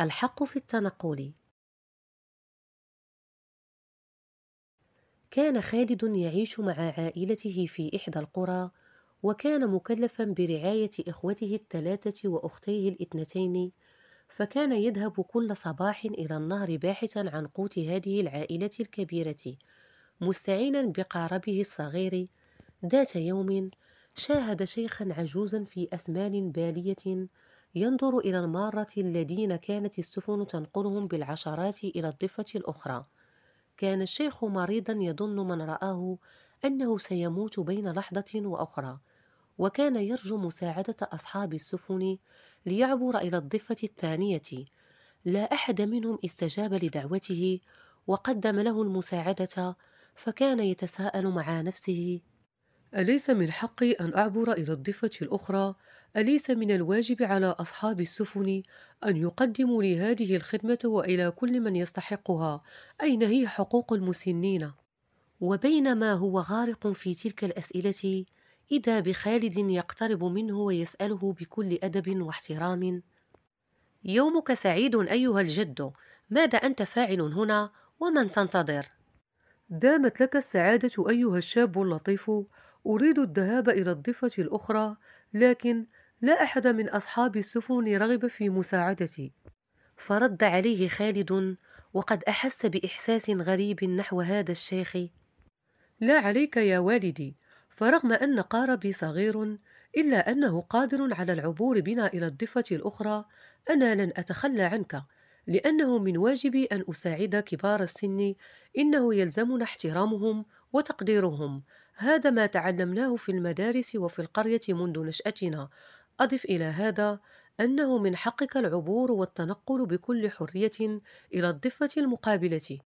الحق في التنقل كان خالد يعيش مع عائلته في إحدى القرى وكان مكلفا برعاية إخوته الثلاثة وأختيه الاثنتين فكان يذهب كل صباح إلى النهر باحثا عن قوت هذه العائلة الكبيرة مستعينا بقاربه الصغير ذات يوم شاهد شيخا عجوزا في أسمان بالية ينظر إلى المارة الذين كانت السفن تنقلهم بالعشرات إلى الضفة الأخرى كان الشيخ مريضا يظن من رآه أنه سيموت بين لحظة وأخرى وكان يرجو مساعدة أصحاب السفن ليعبر إلى الضفة الثانية لا أحد منهم استجاب لدعوته وقدم له المساعدة فكان يتساءل مع نفسه أليس من حقي أن أعبر إلى الضفة الأخرى؟ أليس من الواجب على أصحاب السفن أن يقدموا لي هذه الخدمة وإلى كل من يستحقها؟ أين هي حقوق المسنين؟ وبينما هو غارق في تلك الأسئلة إذا بخالد يقترب منه ويسأله بكل أدب واحترام يومك سعيد أيها الجد ماذا أنت فاعل هنا ومن تنتظر؟ دامت لك السعادة أيها الشاب اللطيف أريد الذهاب إلى الضفة الأخرى لكن لا أحد من أصحاب السفن رغب في مساعدتي فرد عليه خالد وقد أحس بإحساس غريب نحو هذا الشيخ لا عليك يا والدي فرغم أن قاربي صغير إلا أنه قادر على العبور بنا إلى الضفة الأخرى أنا لن أتخلى عنك لأنه من واجبي أن أساعد كبار السن إنه يلزمنا احترامهم وتقديرهم هذا ما تعلمناه في المدارس وفي القرية منذ نشأتنا أضف إلى هذا أنه من حقك العبور والتنقل بكل حرية إلى الضفة المقابلة